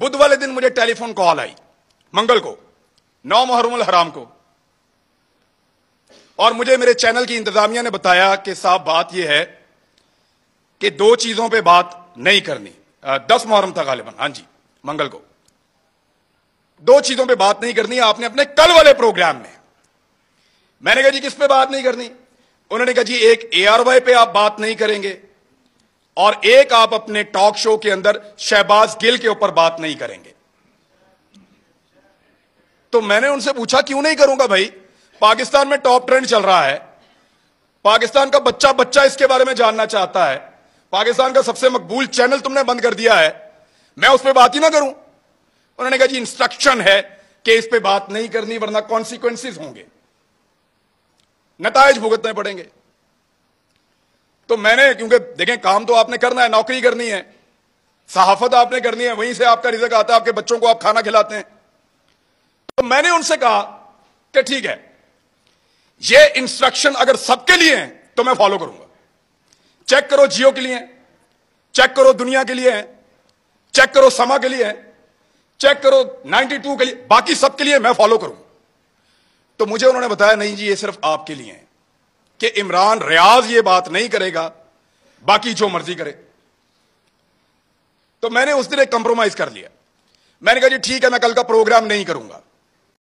बुध वाले दिन मुझे टेलीफोन कॉल आई मंगल को नौ मोहरमल हराम को और मुझे मेरे चैनल की इंतजामिया ने बताया कि साहब बात यह है कि दो चीजों पे बात नहीं करनी दस मुहर्रम था गालिबन हाँ जी मंगल को दो चीजों पे बात नहीं करनी आपने अपने कल वाले प्रोग्राम में मैंने कहा जी किस पे बात नहीं करनी उन्होंने कहा जी एक ए पे आप बात नहीं करेंगे और एक आप अपने टॉक शो के अंदर शहबाज गिल के ऊपर बात नहीं करेंगे तो मैंने उनसे पूछा क्यों नहीं करूंगा भाई पाकिस्तान में टॉप ट्रेंड चल रहा है पाकिस्तान का बच्चा बच्चा इसके बारे में जानना चाहता है पाकिस्तान का सबसे मकबूल चैनल तुमने बंद कर दिया है मैं उस पर बात ही ना करूं उन्होंने कहा जी इंस्ट्रक्शन है कि इस पर बात नहीं करनी वरना कॉन्सिक्वेंसिस होंगे नतज भुगतने पड़ेंगे तो मैंने क्योंकि देखें काम तो आपने करना है नौकरी करनी है सहाफत आपने करनी है वहीं से आपका रिजक आता है आपके बच्चों को आप खाना खिलाते हैं तो मैंने उनसे कहा कि ठीक है ये इंस्ट्रक्शन अगर सबके लिए है तो मैं फॉलो करूंगा चेक करो जियो के लिए चेक करो दुनिया के लिए है चेक करो समा के लिए है चेक करो 92 के लिए बाकी सबके लिए मैं फॉलो करूं तो मुझे उन्होंने बताया नहीं जी ये सिर्फ आपके लिए है कि इमरान रियाज ये बात नहीं करेगा बाकी जो मर्जी करे तो मैंने उस दिन एक कंप्रोमाइज कर लिया मैंने कहा जी ठीक है मैं कल का प्रोग्राम नहीं करूंगा